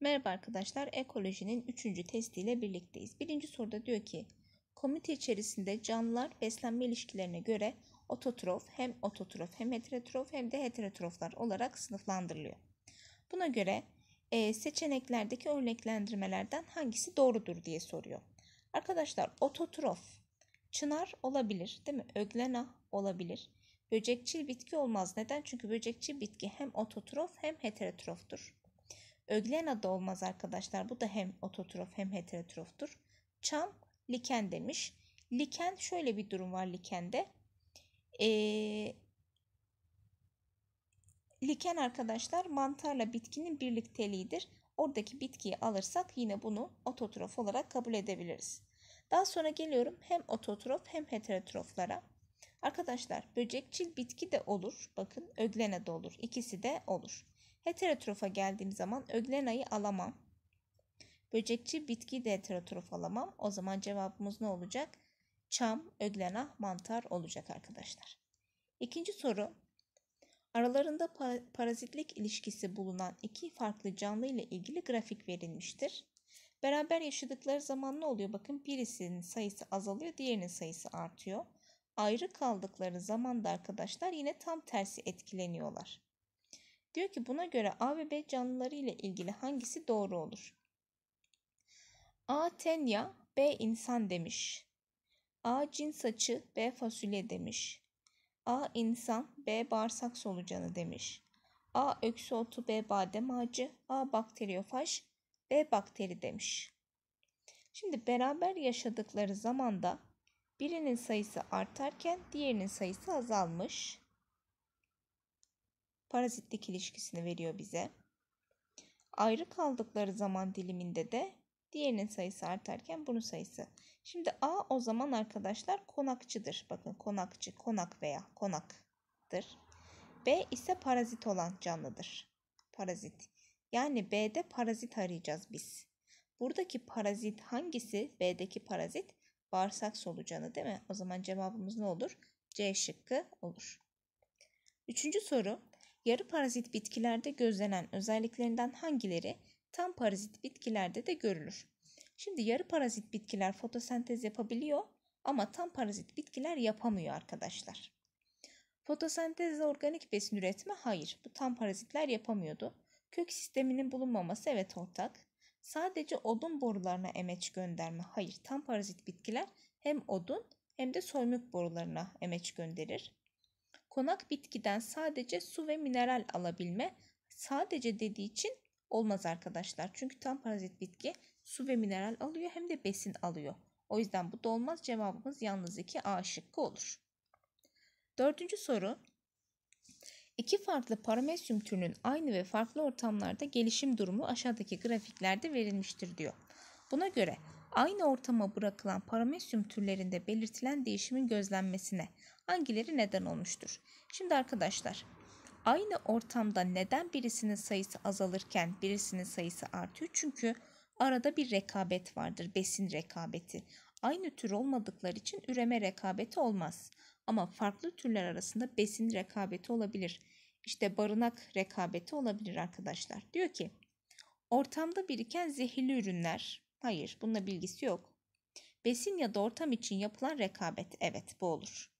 Merhaba arkadaşlar, ekolojinin 3. testiyle birlikteyiz. Birinci soruda diyor ki, komite içerisinde canlılar beslenme ilişkilerine göre ototrof, hem ototrof hem heterotrof hem de heterotroflar olarak sınıflandırılıyor. Buna göre e, seçeneklerdeki örneklendirmelerden hangisi doğrudur diye soruyor. Arkadaşlar ototrof, çınar olabilir değil mi? Öglena olabilir. Böcekçil bitki olmaz. Neden? Çünkü böcekçil bitki hem ototrof hem heterotroftur. Öglena da olmaz arkadaşlar. Bu da hem ototrof hem heterotroftur. Çam liken demiş. Liken şöyle bir durum var likende. Ee, liken arkadaşlar mantarla bitkinin birlikteliğidir. Oradaki bitkiyi alırsak yine bunu ototrof olarak kabul edebiliriz. Daha sonra geliyorum hem ototrof hem heterotroflara. Arkadaşlar böcekçil bitki de olur. Bakın öglene de olur. İkisi de olur. Heterotrofa geldiğim zaman öglenayı alamam. Böcekçi bitki de heterotrof alamam. O zaman cevabımız ne olacak? Çam, öglena, mantar olacak arkadaşlar. İkinci soru. Aralarında parazitlik ilişkisi bulunan iki farklı canlı ile ilgili grafik verilmiştir. Beraber yaşadıkları zaman ne oluyor? Bakın birisinin sayısı azalıyor, diğerinin sayısı artıyor. Ayrı kaldıkları zaman da arkadaşlar yine tam tersi etkileniyorlar. Diyor ki buna göre A ve B canlıları ile ilgili hangisi doğru olur? A tenya, B insan demiş. A cin saçı, B fasulye demiş. A insan, B bağırsak solucanı demiş. A öksü otu, B badem ağacı, A bakteriyofaj, B bakteri demiş. Şimdi beraber yaşadıkları zamanda birinin sayısı artarken diğerinin sayısı azalmış parazitlik ilişkisini veriyor bize. Ayrı kaldıkları zaman diliminde de diğerinin sayısı artarken bunun sayısı. Şimdi A o zaman arkadaşlar konakçıdır. Bakın konakçı, konak veya konaktır. B ise parazit olan canlıdır. Parazit. Yani B'de parazit arayacağız biz. Buradaki parazit hangisi? B'deki parazit bağırsak solucanı değil mi? O zaman cevabımız ne olur? C şıkkı olur. Üçüncü soru yarı parazit bitkilerde gözlenen özelliklerinden hangileri tam parazit bitkilerde de görülür? Şimdi yarı parazit bitkiler fotosentez yapabiliyor ama tam parazit bitkiler yapamıyor arkadaşlar. Fotosentezle organik besin üretme hayır. Bu tam parazitler yapamıyordu. Kök sisteminin bulunmaması evet ortak. Sadece odun borularına emeç gönderme hayır. Tam parazit bitkiler hem odun hem de soymuk borularına emeç gönderir konak bitkiden sadece su ve mineral alabilme. Sadece dediği için olmaz arkadaşlar. Çünkü tam parazit bitki su ve mineral alıyor hem de besin alıyor. O yüzden bu dolmaz Cevabımız yalnız 2 A şıkkı olur. Dördüncü soru. İki farklı paramesyum türünün aynı ve farklı ortamlarda gelişim durumu aşağıdaki grafiklerde verilmiştir diyor. Buna göre aynı ortama bırakılan paramesyum türlerinde belirtilen değişimin gözlenmesine, hangileri neden olmuştur? Şimdi arkadaşlar aynı ortamda neden birisinin sayısı azalırken birisinin sayısı artıyor? Çünkü arada bir rekabet vardır besin rekabeti. Aynı tür olmadıkları için üreme rekabeti olmaz. Ama farklı türler arasında besin rekabeti olabilir. İşte barınak rekabeti olabilir arkadaşlar. Diyor ki ortamda biriken zehirli ürünler. Hayır bununla bilgisi yok. Besin ya da ortam için yapılan rekabet. Evet bu olur.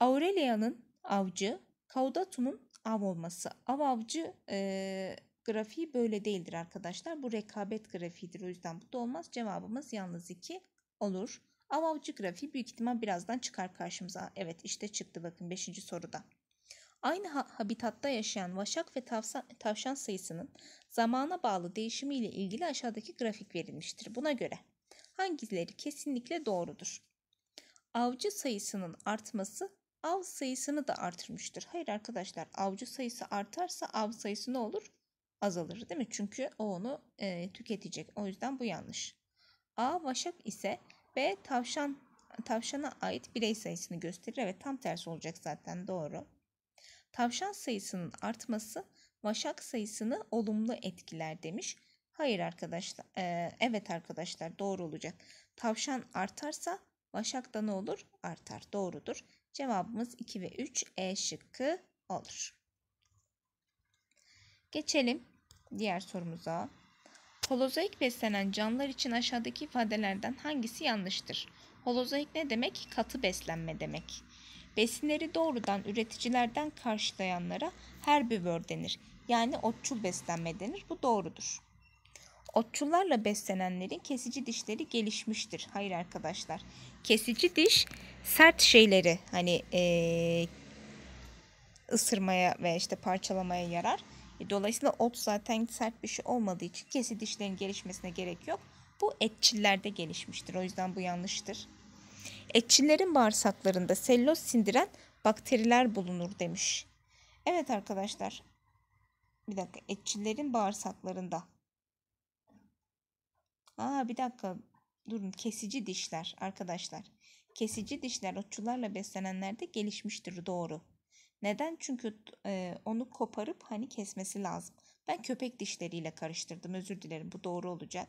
Aurelia'nın avcı, Caudatus'un av olması. Av avcı e, grafiği böyle değildir arkadaşlar. Bu rekabet grafiğidir. O yüzden bu da olmaz. Cevabımız yalnız 2 olur. Av avcı grafiği büyük ihtimal birazdan çıkar karşımıza. Evet işte çıktı bakın 5. soruda. Aynı habitatta yaşayan vaşak ve tavşan sayısının zamana bağlı değişimi ile ilgili aşağıdaki grafik verilmiştir. Buna göre hangileri kesinlikle doğrudur? Avcı sayısının artması av sayısını da artırmıştır. Hayır arkadaşlar avcı sayısı artarsa av sayısı ne olur? Azalır değil mi? Çünkü o onu e, tüketecek. O yüzden bu yanlış. A vaşak ise B tavşan tavşana ait birey sayısını gösterir. Evet tam tersi olacak zaten doğru. Tavşan sayısının artması vaşak sayısını olumlu etkiler demiş. Hayır arkadaşlar. E, evet arkadaşlar doğru olacak. Tavşan artarsa vaşak da ne olur? Artar. Doğrudur. Cevabımız 2 ve 3 E şıkkı olur. Geçelim diğer sorumuza. Holozoik beslenen canlılar için aşağıdaki ifadelerden hangisi yanlıştır? Holozoik ne demek? Katı beslenme demek. Besinleri doğrudan üreticilerden karşılayanlara herbivor denir. Yani otçul beslenme denir. Bu doğrudur. Otçullarla beslenenlerin kesici dişleri gelişmiştir. Hayır arkadaşlar. Kesici diş sert şeyleri hani e, ısırmaya ve işte parçalamaya yarar. E, dolayısıyla ot zaten sert bir şey olmadığı için kesi dişlerin gelişmesine gerek yok. Bu etçillerde gelişmiştir. O yüzden bu yanlıştır. Etçillerin bağırsaklarında selüloz sindiren bakteriler bulunur demiş. Evet arkadaşlar. Bir dakika. Etçillerin bağırsaklarında. Aa bir dakika. Durun kesici dişler arkadaşlar. Kesici dişler otçularla beslenenlerde gelişmiştir doğru. Neden? Çünkü e, onu koparıp hani kesmesi lazım. Ben köpek dişleriyle karıştırdım özür dilerim bu doğru olacak.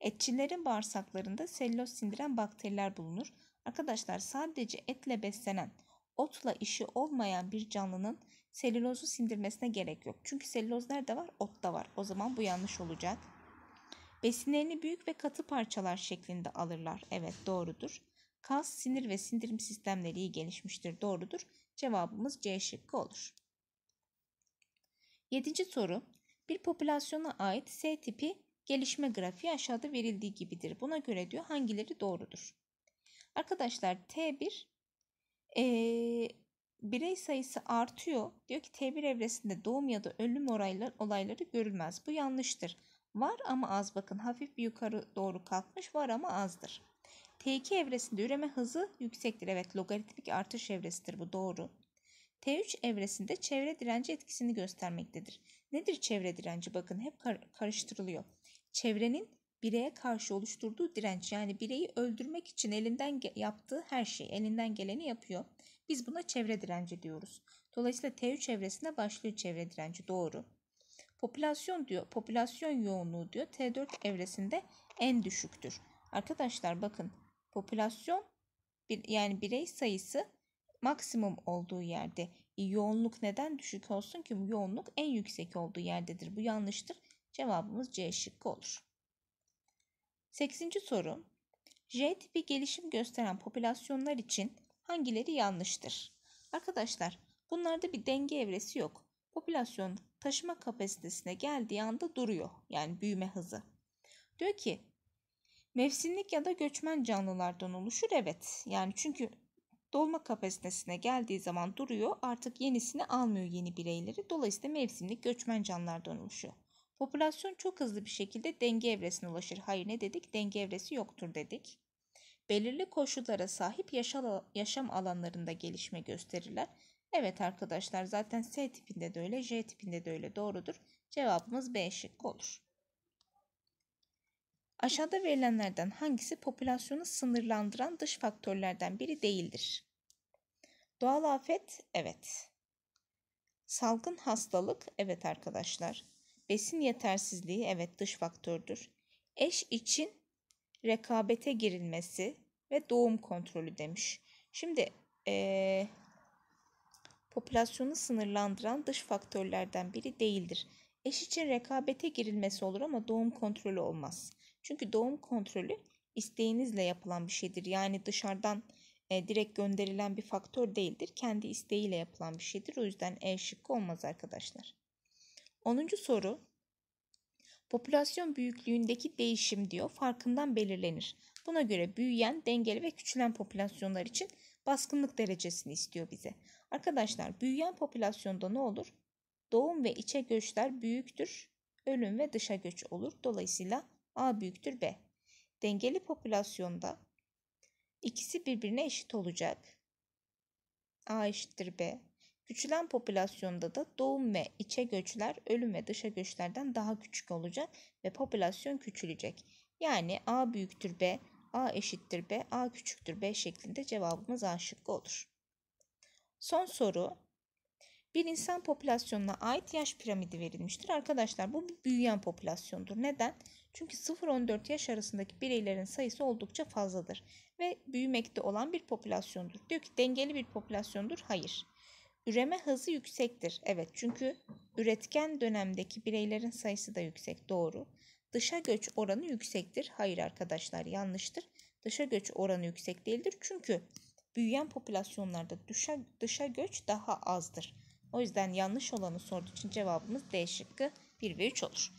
Etçilerin bağırsaklarında selüloz sindiren bakteriler bulunur. Arkadaşlar sadece etle beslenen, otla işi olmayan bir canlının selülozu sindirmesine gerek yok. Çünkü selüloz nerede var? Otta var. O zaman bu yanlış olacak. Besinlerini büyük ve katı parçalar şeklinde alırlar. Evet doğrudur. Kas, sinir ve sindirim sistemleri iyi gelişmiştir. Doğrudur. Cevabımız C şıkkı olur. Yedinci soru. Bir popülasyona ait S tipi gelişme grafiği aşağıda verildiği gibidir. Buna göre diyor hangileri doğrudur? Arkadaşlar T1 e, birey sayısı artıyor. Diyor ki T1 evresinde doğum ya da ölüm oraylar, olayları görülmez. Bu yanlıştır. Var ama az bakın hafif bir yukarı doğru kalkmış var ama azdır. T2 evresinde üreme hızı yüksektir. Evet logaritmik artış evresidir bu doğru. T3 evresinde çevre direnci etkisini göstermektedir. Nedir çevre direnci? Bakın hep kar karıştırılıyor. Çevrenin bireye karşı oluşturduğu direnç yani bireyi öldürmek için elinden yaptığı her şey, elinden geleni yapıyor. Biz buna çevre direnci diyoruz. Dolayısıyla T3 evresinde başlıyor çevre direnci doğru. Popülasyon diyor, popülasyon yoğunluğu diyor T4 evresinde en düşüktür. Arkadaşlar bakın popülasyon bir, yani birey sayısı maksimum olduğu yerde. E, yoğunluk neden düşük olsun ki? Yoğunluk en yüksek olduğu yerdedir. Bu yanlıştır. Cevabımız C şıkkı olur. 8. soru. J tipi gelişim gösteren popülasyonlar için hangileri yanlıştır? Arkadaşlar bunlarda bir denge evresi yok. Popülasyon taşıma kapasitesine geldiği anda duruyor. Yani büyüme hızı. Diyor ki Mevsimlik ya da göçmen canlılardan oluşur evet. Yani çünkü dolma kapasitesine geldiği zaman duruyor artık yenisini almıyor yeni bireyleri. Dolayısıyla mevsimlik göçmen canlılardan oluşuyor. Popülasyon çok hızlı bir şekilde denge evresine ulaşır. Hayır ne dedik? Denge evresi yoktur dedik. Belirli koşullara sahip yaşam alanlarında gelişme gösterirler. Evet arkadaşlar zaten S tipinde de öyle, J tipinde de öyle doğrudur. Cevabımız B şıkkı olur. Aşağıda verilenlerden hangisi popülasyonu sınırlandıran dış faktörlerden biri değildir? Doğal afet, evet. Salgın hastalık, evet arkadaşlar. Besin yetersizliği, evet dış faktördür. Eş için rekabete girilmesi ve doğum kontrolü demiş. Şimdi ee, popülasyonu sınırlandıran dış faktörlerden biri değildir. Eş için rekabete girilmesi olur ama doğum kontrolü olmaz. Çünkü doğum kontrolü isteğinizle yapılan bir şeydir. Yani dışarıdan e, direkt gönderilen bir faktör değildir. Kendi isteğiyle yapılan bir şeydir. O yüzden E şıkkı olmaz arkadaşlar. 10. soru. Popülasyon büyüklüğündeki değişim diyor farkından belirlenir. Buna göre büyüyen, dengeli ve küçülen popülasyonlar için baskınlık derecesini istiyor bize. Arkadaşlar büyüyen popülasyonda ne olur? Doğum ve içe göçler büyüktür. Ölüm ve dışa göç olur. Dolayısıyla A büyüktür B. Dengeli popülasyonda ikisi birbirine eşit olacak. A eşittir B. Küçülen popülasyonda da doğum ve içe göçler, ölüm ve dışa göçlerden daha küçük olacak ve popülasyon küçülecek. Yani A büyüktür B, A eşittir B, A küçüktür B şeklinde cevabımız A şıkkı olur. Son soru. Bir insan popülasyonuna ait yaş piramidi verilmiştir. Arkadaşlar bu bir büyüyen popülasyondur. Neden? Çünkü 0-14 yaş arasındaki bireylerin sayısı oldukça fazladır ve büyümekte olan bir popülasyondur. Diyor ki dengeli bir popülasyondur. Hayır. Üreme hızı yüksektir. Evet çünkü üretken dönemdeki bireylerin sayısı da yüksek. Doğru. Dışa göç oranı yüksektir. Hayır arkadaşlar yanlıştır. Dışa göç oranı yüksek değildir. Çünkü büyüyen popülasyonlarda dışa, dışa göç daha azdır. O yüzden yanlış olanı sorduğu için cevabımız D şıkkı 1 ve 3 olur.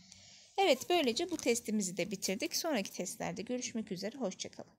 Evet böylece bu testimizi de bitirdik. Sonraki testlerde görüşmek üzere. Hoşçakalın.